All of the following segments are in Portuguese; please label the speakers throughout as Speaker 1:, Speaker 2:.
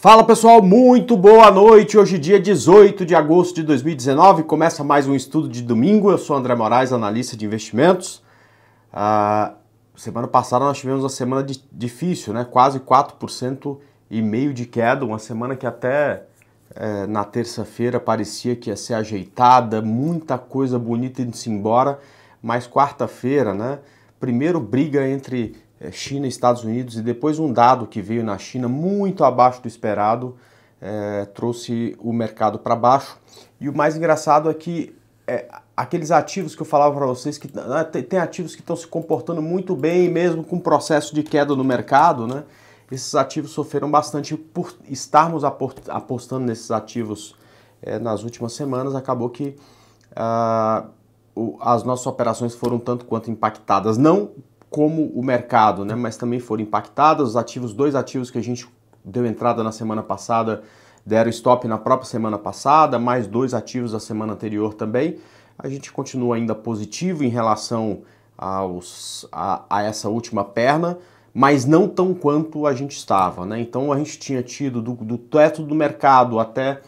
Speaker 1: Fala pessoal, muito boa noite. Hoje, dia 18 de agosto de 2019, começa mais um estudo de domingo. Eu sou André Moraes, analista de investimentos. Ah, semana passada nós tivemos uma semana de, difícil, né? quase 4% e meio de queda, uma semana que até é, na terça-feira parecia que ia ser ajeitada, muita coisa bonita indo-se embora, mas quarta-feira, né? Primeiro briga entre eh, China e Estados Unidos, e depois um dado que veio na China muito abaixo do esperado é, trouxe o mercado para baixo. E o mais engraçado é que é, aqueles ativos que eu falava para vocês, que tem ativos que estão se comportando muito bem, mesmo com o processo de queda no mercado, né? Esses ativos sofreram bastante por estarmos apostando nesses ativos é, nas últimas semanas, acabou que. Ah, as nossas operações foram tanto quanto impactadas, não como o mercado, né? mas também foram impactadas. Os ativos, dois ativos que a gente deu entrada na semana passada, deram stop na própria semana passada, mais dois ativos da semana anterior também. A gente continua ainda positivo em relação aos, a, a essa última perna, mas não tão quanto a gente estava. Né? Então a gente tinha tido do, do teto do mercado até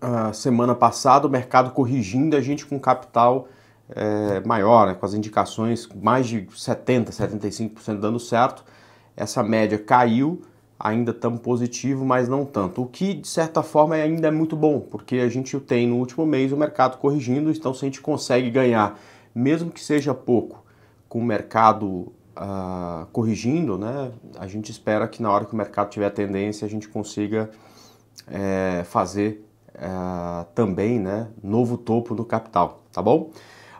Speaker 1: a ah, semana passada, o mercado corrigindo a gente com capital é, maior, né, com as indicações mais de 70%, 75% dando certo. Essa média caiu, ainda estamos positivo, mas não tanto. O que, de certa forma, é, ainda é muito bom, porque a gente tem no último mês o mercado corrigindo, então se a gente consegue ganhar, mesmo que seja pouco, com o mercado ah, corrigindo, né, a gente espera que na hora que o mercado tiver tendência, a gente consiga é, fazer ah, também né, novo topo do capital, tá bom?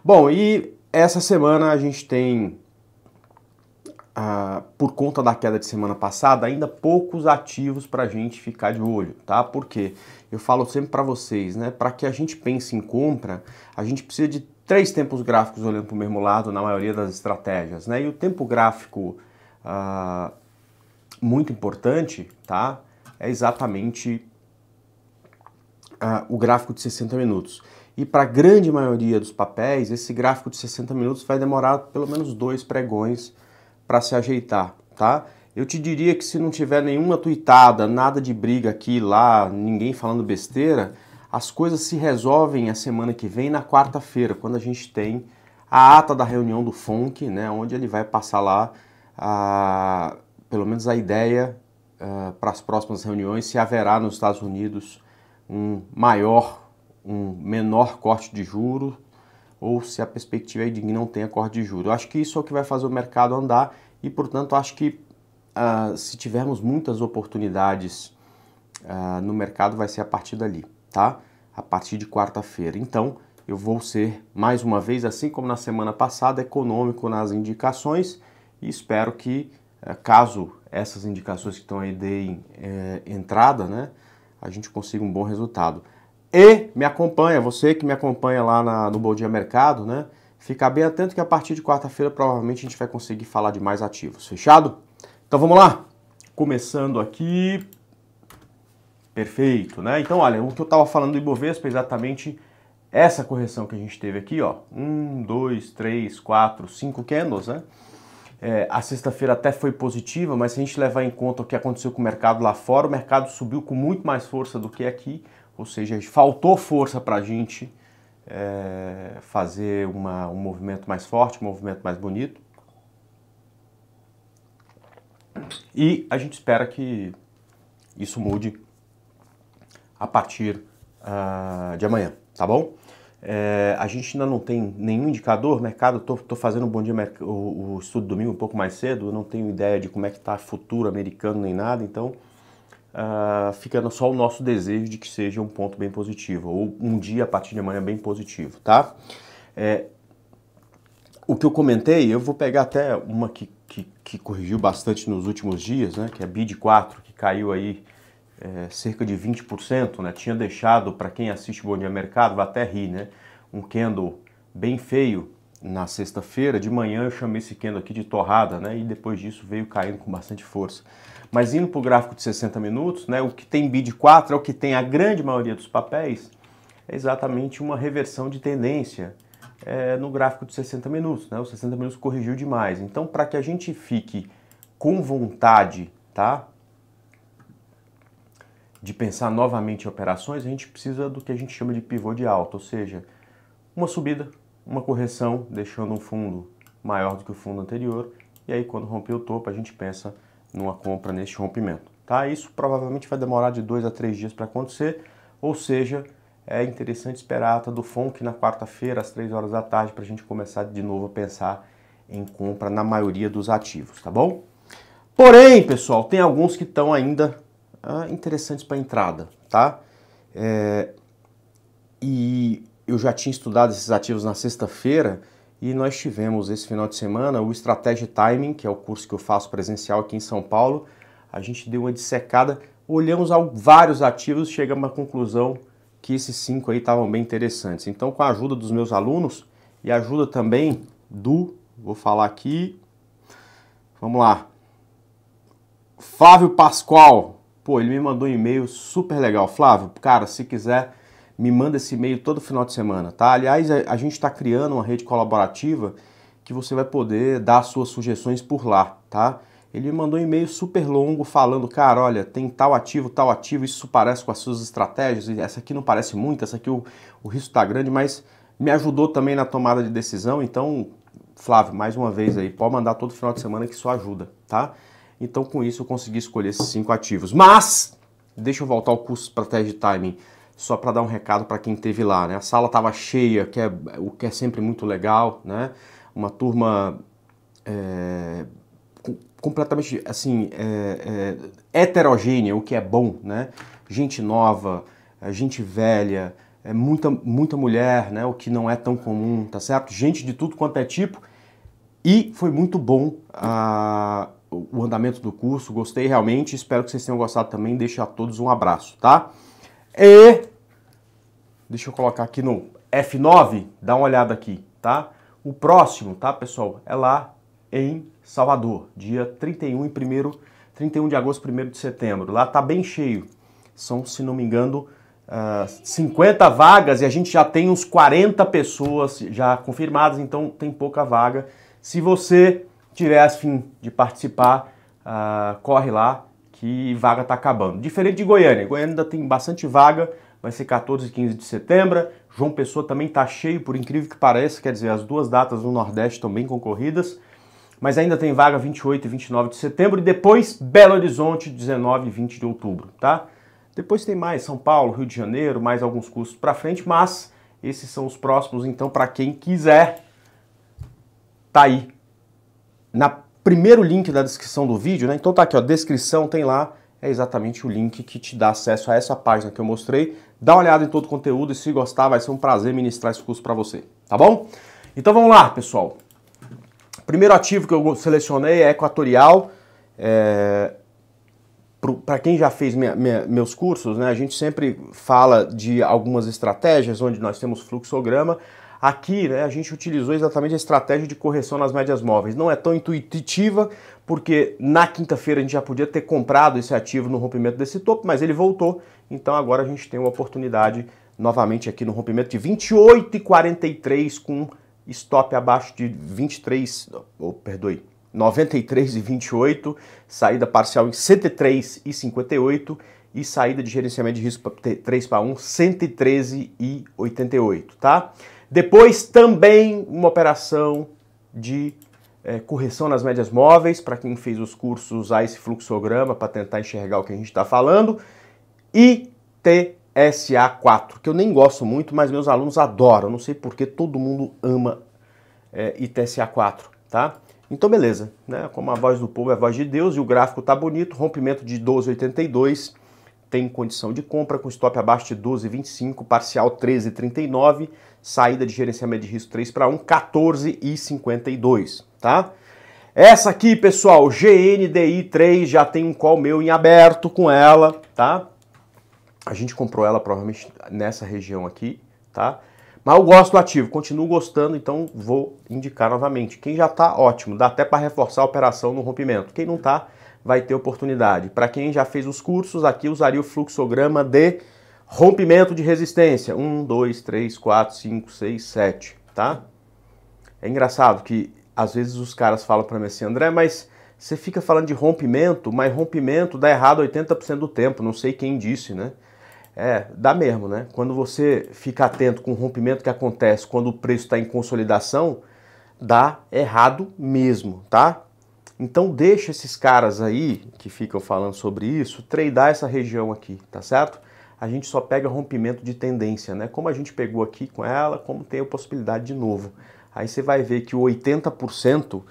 Speaker 1: Bom, e essa semana a gente tem, ah, por conta da queda de semana passada, ainda poucos ativos para a gente ficar de olho, tá? Porque eu falo sempre para vocês, né? Para que a gente pense em compra, a gente precisa de três tempos gráficos olhando para o mesmo lado na maioria das estratégias, né? E o tempo gráfico ah, muito importante, tá? É exatamente ah, o gráfico de 60 minutos. E para a grande maioria dos papéis, esse gráfico de 60 minutos vai demorar pelo menos dois pregões para se ajeitar, tá? Eu te diria que se não tiver nenhuma tuitada, nada de briga aqui lá, ninguém falando besteira, as coisas se resolvem a semana que vem, na quarta-feira, quando a gente tem a ata da reunião do FONC, né, onde ele vai passar lá a, pelo menos a ideia eh, para as próximas reuniões, se haverá nos Estados Unidos um maior um menor corte de juro ou se a perspectiva é de que não tenha corte de juro. Eu acho que isso é o que vai fazer o mercado andar e, portanto, acho que uh, se tivermos muitas oportunidades uh, no mercado vai ser a partir dali, tá? A partir de quarta-feira. Então, eu vou ser mais uma vez, assim como na semana passada, econômico nas indicações e espero que, ah, caso essas indicações que estão aí deem eh, entrada, né, a gente consiga um bom resultado. E me acompanha, você que me acompanha lá na, no Bom Dia Mercado, né? Fica bem atento que a partir de quarta-feira provavelmente a gente vai conseguir falar de mais ativos. Fechado? Então vamos lá? Começando aqui. Perfeito, né? Então, olha, o que eu estava falando do Ibovespa é exatamente essa correção que a gente teve aqui, ó. Um, dois, três, quatro, cinco candles, né? É, a sexta-feira até foi positiva, mas se a gente levar em conta o que aconteceu com o mercado lá fora, o mercado subiu com muito mais força do que aqui ou seja, faltou força para a gente é, fazer uma, um movimento mais forte, um movimento mais bonito. E a gente espera que isso mude a partir uh, de amanhã, tá bom? É, a gente ainda não tem nenhum indicador, mercado, estou fazendo um bom dia, o, o estudo domingo um pouco mais cedo, eu não tenho ideia de como é que está futuro americano nem nada, então uh, fica só o nosso desejo de que seja um ponto bem positivo, ou um dia a partir de amanhã bem positivo, tá? É, o que eu comentei, eu vou pegar até uma que, que, que, corrigiu bastante nos últimos dias, né, que é a BID 4, que caiu aí é, cerca de 20%, né, tinha deixado, para quem assiste o Bom Dia Mercado, vai até rir, né, um candle bem feio, na sexta-feira, de manhã eu chamei esse candle aqui de torrada, né? E depois disso veio caindo com bastante força. Mas indo para o gráfico de 60 minutos, né? O que tem bid 4 é o que tem a grande maioria dos papéis, é exatamente uma reversão de tendência é, no gráfico de 60 minutos, né? Os 60 minutos corrigiu demais. Então, para que a gente fique com vontade, tá? De pensar novamente em operações, a gente precisa do que a gente chama de pivô de alta, ou seja, uma subida, uma correção, deixando um fundo maior do que o fundo anterior, e aí quando romper o topo a gente pensa numa compra neste rompimento. Tá? Isso provavelmente vai demorar de 2 a 3 dias para acontecer, ou seja, é interessante esperar a ata do FONC na quarta-feira, às 3 horas da tarde, para a gente começar de novo a pensar em compra na maioria dos ativos, tá bom? Porém, pessoal, tem alguns que estão ainda ah, interessantes para entrada, tá? É, e eu já tinha estudado esses ativos na sexta-feira e nós tivemos esse final de semana o Estratégia Timing, que é o curso que eu faço presencial aqui em São Paulo. A gente deu uma dissecada, olhamos vários ativos, chegamos à conclusão que esses cinco aí estavam bem interessantes. Então, com a ajuda dos meus alunos e a ajuda também do, vou falar aqui, vamos lá, Flávio Pascoal. Pô, ele me mandou um e-mail super legal. Flávio, cara, se quiser me manda esse e-mail todo final de semana, tá? Aliás, a, gente está criando uma rede colaborativa que você vai poder dar suas sugestões por lá, tá? Ele me mandou um e-mail super longo falando, cara, olha, tem tal ativo, tal ativo, isso parece com as suas estratégias, essa aqui não parece muito, essa aqui o, o risco está grande, mas me ajudou também na tomada de decisão, então, Flávio, mais uma vez aí, pode mandar todo final de semana que isso ajuda, tá? Então, com isso, eu consegui escolher esses cinco ativos. Mas, deixa eu voltar ao curso Estratégia de Timing só para dar um recado para quem esteve lá, né? A sala estava cheia, que é, o que é sempre muito legal, né? Uma turma é, completamente, assim, é, é, heterogênea, o que é bom, né? Gente nova, é, gente velha, é muita, muita mulher, né? O que não é tão comum, tá certo? Gente de tudo quanto é tipo. E foi muito bom a, o andamento do curso, gostei realmente, espero que vocês tenham gostado também. Deixo a todos um abraço, tá? E deixa eu colocar aqui no F9, dá uma olhada aqui, tá? O próximo, tá, pessoal, é lá em Salvador, dia 31 e 1 31 de agosto, 1 de setembro. Lá tá bem cheio. São, se não me engano, uh, ah, 50 vagas e a gente já tem uns 40 pessoas já confirmadas, então tem pouca vaga. Se você tiver a fim de participar, uh, corre lá que vaga está acabando. Diferente de Goiânia, Goiânia ainda tem bastante vaga, vai ser 14 e 15 de setembro. João Pessoa também está cheio, por incrível que pareça, quer dizer, as duas datas no Nordeste estão bem concorridas, mas ainda tem vaga 28 e 29 de setembro e depois Belo Horizonte, 19 e 20 de outubro, tá? Depois tem mais São Paulo, Rio de Janeiro, mais alguns cursos para frente, mas esses são os próximos, então para quem quiser, tá aí na primeiro link da descrição do vídeo, né? Então tá aqui, ó, descrição tem lá, é exatamente o link que te dá acesso a essa página que eu mostrei. Dá uma olhada em todo o conteúdo e se gostar, vai ser um prazer ministrar esse curso para você, tá bom? Então vamos lá, pessoal. Primeiro ativo que eu selecionei é equatorial. É... Para quem já fez minha, minha, meus cursos, né, a gente sempre fala de algumas estratégias onde nós temos fluxograma. Aqui né, a gente utilizou exatamente a estratégia de correção nas médias móveis. Não é tão intuitiva, porque na quinta-feira a gente já podia ter comprado esse ativo no rompimento desse topo, mas ele voltou. Então agora a gente tem uma oportunidade novamente aqui no rompimento de 28,43 com stop abaixo de 23, ou oh, perdoe, 93,28, saída parcial em 103,58 e saída de gerenciamento de risco 3 para 1, 113,88, tá? Depois também uma operação de é, correção nas médias móveis, para quem fez os cursos usar esse fluxograma para tentar enxergar o que a gente está falando. E TSA4, que eu nem gosto muito, mas meus alunos adoram. Não sei porque todo mundo ama é, ITSA4, tá? Então beleza, né? Como a voz do povo é a voz de Deus e o gráfico tá bonito, rompimento de 1282 tem condição de compra com stop abaixo de 12,25, parcial 13,39, saída de gerenciamento de risco 3 para 1, 14,52, tá? Essa aqui, pessoal, GNDI3, já tem um call meu em aberto com ela, tá? A gente comprou ela provavelmente nessa região aqui, tá? Mas eu gosto do ativo, continuo gostando, então vou indicar novamente. Quem já está ótimo, dá até para reforçar a operação no rompimento. Quem não está vai ter oportunidade. Para quem já fez os cursos, aqui usaria o fluxograma de rompimento de resistência. 1, 2, 3, 4, 5, 6, 7, tá? É engraçado que às vezes os caras falam para mim assim, André, mas você fica falando de rompimento, mas rompimento dá errado 80% do tempo, não sei quem disse, né? É, dá mesmo, né? Quando você fica atento com o rompimento que acontece quando o preço está em consolidação, dá errado mesmo, tá? Então deixa esses caras aí que ficam falando sobre isso treinar essa região aqui, tá certo? A gente só pega rompimento de tendência, né? Como a gente pegou aqui com ela, como tem a possibilidade de novo. Aí você vai ver que o 80%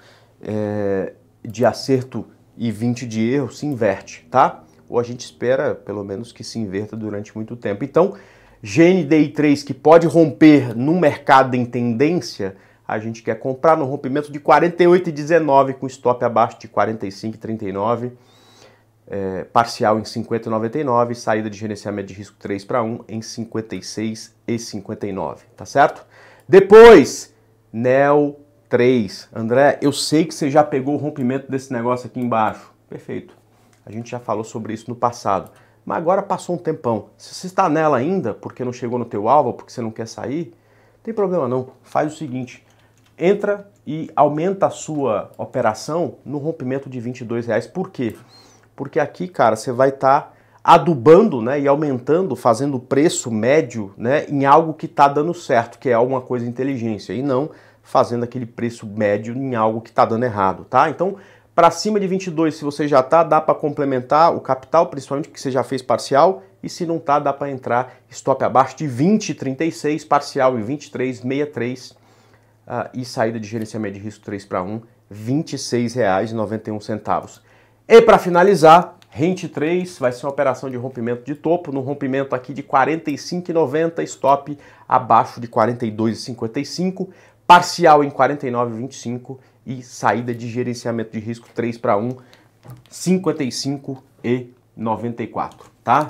Speaker 1: é, eh, de acerto e 20 de erro se inverte, tá? Ou a gente espera, pelo menos, que se inverta durante muito tempo. Então, GNDI3 que pode romper num mercado em tendência, a gente quer comprar no rompimento de 48,19 com stop abaixo de 45,39, é, parcial em 50,99, saída de gerenciamento de risco 3 para 1 em 56,59, tá certo? Depois, NEL 3. André, eu sei que você já pegou o rompimento desse negócio aqui embaixo. Perfeito. A gente já falou sobre isso no passado. Mas agora passou um tempão. Se você está nela ainda, porque não chegou no teu alvo, porque você não quer sair, tem problema não. Faz o seguinte, entra e aumenta a sua operação no rompimento de 22 reais. Por quê? Porque aqui, cara, você vai estar tá adubando né, e aumentando, fazendo o preço médio né, em algo que está dando certo, que é alguma coisa inteligência, e não fazendo aquele preço médio em algo que está dando errado, tá? Então, para cima de 22, se você já está, dá para complementar o capital, principalmente que você já fez parcial, e se não está, dá para entrar stop abaixo de 20,36, parcial e 23,63 uh, e saída de gerenciamento de risco 3 para 1, R$ 26,91. E para finalizar, Rente 3 vai ser uma operação de rompimento de topo, no rompimento aqui de R$ 45,90, stop abaixo de R$ 42,55, parcial em R$ 49,25 e saída de gerenciamento de risco 3 para 1, R$ 55,94. tá?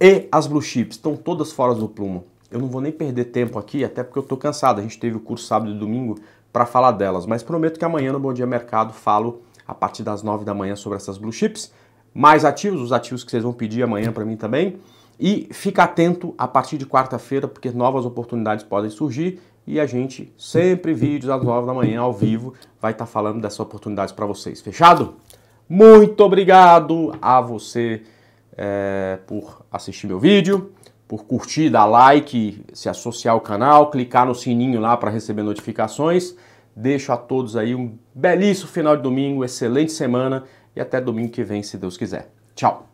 Speaker 1: E as blue chips estão todas fora do plumo. Eu não vou nem perder tempo aqui, até porque eu estou cansado. A gente teve o curso sábado e domingo para falar delas, mas prometo que amanhã no Bom Dia Mercado falo a partir das 9 da manhã sobre essas blue chips, mais ativos, os ativos que vocês vão pedir amanhã para mim também. E fica atento a partir de quarta-feira, porque novas oportunidades podem surgir e a gente sempre vídeos às 9 da manhã ao vivo vai estar tá falando dessas oportunidades para vocês. Fechado? Muito obrigado a você é, por assistir meu vídeo por curtir, dar like, se associar ao canal, clicar no sininho lá para receber notificações. Deixo a todos aí um belíssimo final de domingo, excelente semana e até domingo que vem, se Deus quiser. Tchau!